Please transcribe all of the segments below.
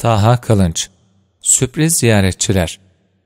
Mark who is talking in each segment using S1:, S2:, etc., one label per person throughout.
S1: Taha Kılınç Sürpriz ziyaretçiler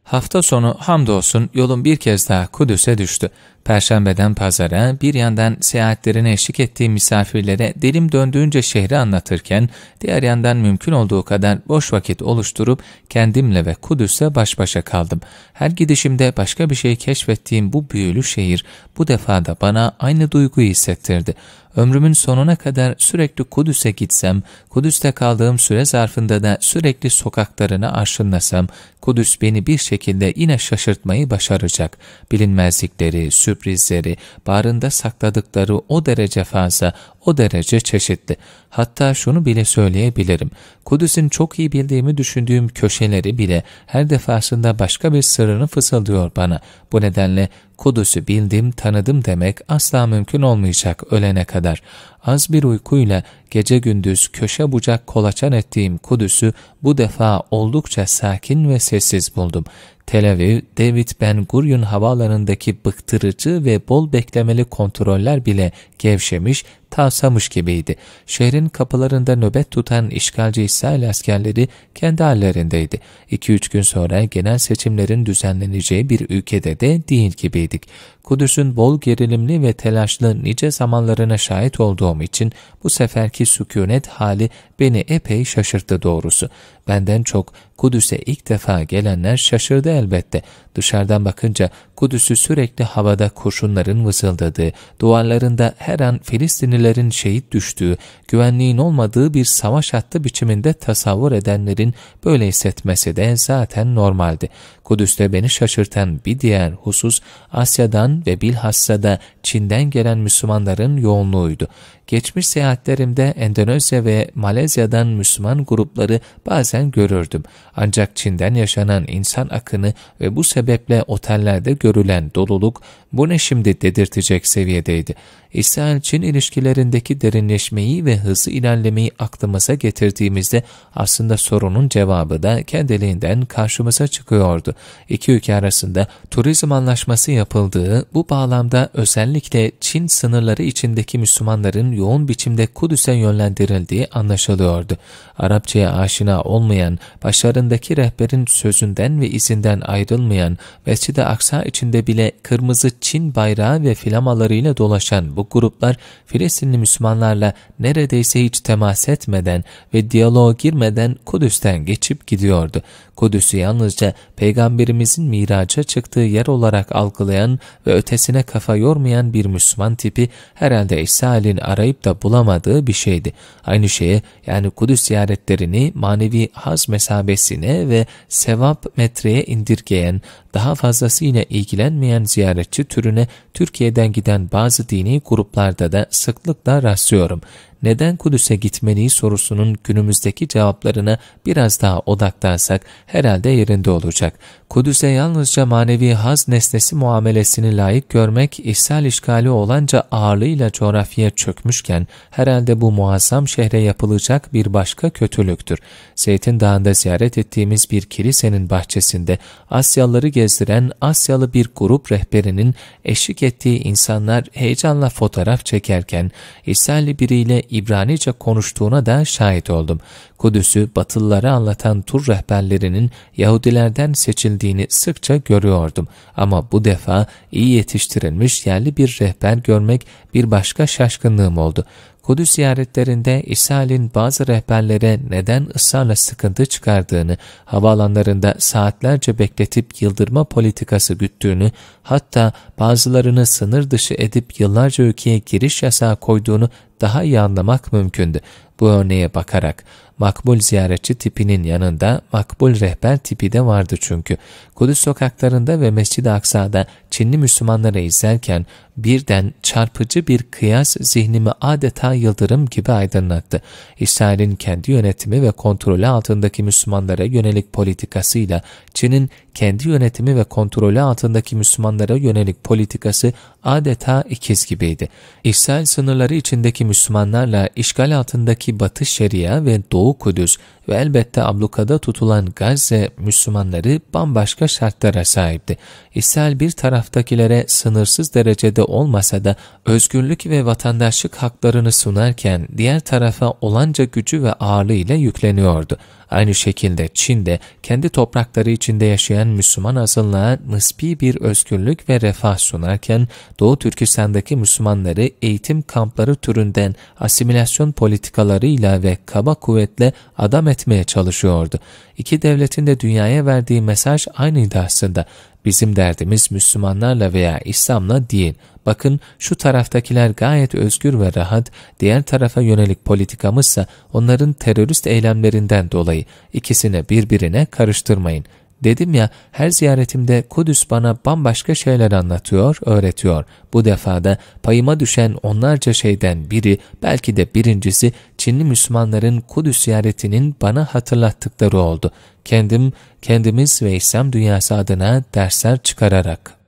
S1: Hafta sonu hamdolsun yolun bir kez daha Kudüs'e düştü. Perşembeden pazara bir yandan seyahatlerine eşlik ettiği misafirlere dilim döndüğünce şehri anlatırken, diğer yandan mümkün olduğu kadar boş vakit oluşturup kendimle ve Kudüs'e baş başa kaldım. Her gidişimde başka bir şey keşfettiğim bu büyülü şehir bu defa da bana aynı duyguyu hissettirdi ömrümün sonuna kadar sürekli Kudüs'e gitsem, Kudüs'te kaldığım süre zarfında da sürekli sokaklarını arşınlasam, Kudüs beni bir şekilde yine şaşırtmayı başaracak. Bilinmezlikleri, sürprizleri, barında sakladıkları o derece fazla, o derece çeşitli. Hatta şunu bile söyleyebilirim. Kudüs'ün çok iyi bildiğimi düşündüğüm köşeleri bile her defasında başka bir sırrını fısıldıyor bana. Bu nedenle Kudüs'ü bildim, tanıdım demek asla mümkün olmayacak ölene kadar. Az bir uykuyla gece gündüz köşe bucak kolaçan ettiğim Kudüs'ü bu defa oldukça sakin ve sessiz buldum. Tel Aviv, David Ben Gurion havaalanındaki bıktırıcı ve bol beklemeli kontroller bile gevşemiş, tavsamış gibiydi. Şehrin kapılarında nöbet tutan işgalci İsrail askerleri kendi hallerindeydi. 2-3 gün sonra genel seçimlerin düzenleneceği bir ülkede de değil gibiydik. Kudüs'ün bol gerilimli ve telaşlı nice zamanlarına şahit olduğum için bu seferki sükunet hali beni epey şaşırttı doğrusu. Benden çok Kudüs'e ilk defa gelenler şaşırdı elbette. Dışarıdan bakınca Kudüs'ü sürekli havada kurşunların vızıldadığı, duvarlarında her an Filistinlilerin şehit düştüğü, güvenliğin olmadığı bir savaş hattı biçiminde tasavvur edenlerin böyle hissetmesi de zaten normaldi. Kudüs'te beni şaşırtan bir diğer husus Asya'dan ve bilhassa da Çin'den gelen Müslümanların yoğunluğuydu. Geçmiş seyahatlerimde Endonezya ve Malezya'dan Müslüman grupları bazen görürdüm. Ancak Çin'den yaşanan insan akını ve bu sebeple otellerde görülen doluluk bu ne şimdi dedirtecek seviyedeydi. İsrail-Çin ilişkilerindeki derinleşmeyi ve hızlı ilerlemeyi aklımıza getirdiğimizde aslında sorunun cevabı da kendiliğinden karşımıza çıkıyordu. İki ülke arasında turizm anlaşması yapıldığı bu bağlamda özellikle Çin sınırları içindeki Müslümanların yoğun biçimde Kudüs'e yönlendirildiği anlaşılıyordu. Arapçaya aşina olmayan, başlarındaki rehberin sözünden ve izinden ayrılmayan, Mescid-i Aksa içinde bile kırmızı Çin bayrağı ve flamalarıyla dolaşan bu gruplar Filistinli Müslümanlarla neredeyse hiç temas etmeden ve diyaloğa girmeden Kudüs'ten geçip gidiyordu. Kudüs'ü yalnızca Peygamberimizin miraca çıktığı yer olarak algılayan ve ötesine kafa yormayan bir Müslüman tipi herhalde İsrail'in arayıp da bulamadığı bir şeydi. Aynı şeye yani Kudüs ziyaretlerini manevi haz mesabesine ve sevap metreye indirgeyen daha fazlasıyla iyi ilgilenmeyen ziyaretçi türüne Türkiye'den giden bazı dini gruplarda da sıklıkla rastlıyorum neden Kudüs'e gitmeliyiz sorusunun günümüzdeki cevaplarına biraz daha odaklansak herhalde yerinde olacak. Kudüs'e yalnızca manevi haz nesnesi muamelesini layık görmek işsel işgali olanca ağırlığıyla coğrafyaya çökmüşken herhalde bu muazzam şehre yapılacak bir başka kötülüktür. Zeytin Dağı'nda ziyaret ettiğimiz bir kilisenin bahçesinde Asyalıları gezdiren Asyalı bir grup rehberinin eşlik ettiği insanlar heyecanla fotoğraf çekerken İsrail biriyle İbranice konuştuğuna da şahit oldum. Kudüs'ü Batılılara anlatan tur rehberlerinin Yahudilerden seçildiğini sıkça görüyordum. Ama bu defa iyi yetiştirilmiş yerli bir rehber görmek bir başka şaşkınlığım oldu. Kudüs ziyaretlerinde İsrail'in bazı rehberlere neden ısrarla sıkıntı çıkardığını, havaalanlarında saatlerce bekletip yıldırma politikası güttüğünü, hatta bazılarını sınır dışı edip yıllarca ülkeye giriş yasağı koyduğunu daha iyi anlamak mümkündü. Bu örneğe bakarak makbul ziyaretçi tipinin yanında makbul rehber tipi de vardı çünkü. Kudüs sokaklarında ve Mescid-i Aksa'da Çinli Müslümanları izlerken birden çarpıcı bir kıyas zihnimi adeta yıldırım gibi aydınlattı. İsrail'in kendi yönetimi ve kontrolü altındaki Müslümanlara yönelik politikasıyla Çin'in kendi yönetimi ve kontrolü altındaki Müslümanlara yönelik politikası adeta ikiz gibiydi. İsrail sınırları içindeki Müslümanlarla işgal altındaki ki Batı Şeria ve Doğu Kudüs ve elbette ablukada tutulan Gazze Müslümanları bambaşka şartlara sahipti. İsrail bir taraftakilere sınırsız derecede olmasa da özgürlük ve vatandaşlık haklarını sunarken diğer tarafa olanca gücü ve ağırlığıyla yükleniyordu. Aynı şekilde Çin'de kendi toprakları içinde yaşayan Müslüman azınlığa nıspi bir özgürlük ve refah sunarken Doğu Türkistan'daki Müslümanları eğitim kampları türünden asimilasyon politikalarıyla ve kaba kuvvetle adam etmeye çalışıyordu. İki devletin de dünyaya verdiği mesaj aynıydı aslında. Bizim derdimiz Müslümanlarla veya İslam'la değil. Bakın şu taraftakiler gayet özgür ve rahat, diğer tarafa yönelik politikamızsa onların terörist eylemlerinden dolayı ikisini birbirine karıştırmayın.'' Dedim ya her ziyaretimde Kudüs bana bambaşka şeyler anlatıyor, öğretiyor. Bu defada payıma düşen onlarca şeyden biri, belki de birincisi Çinli Müslümanların Kudüs ziyaretinin bana hatırlattıkları oldu. Kendim, kendimiz ve İslam dünyası adına dersler çıkararak.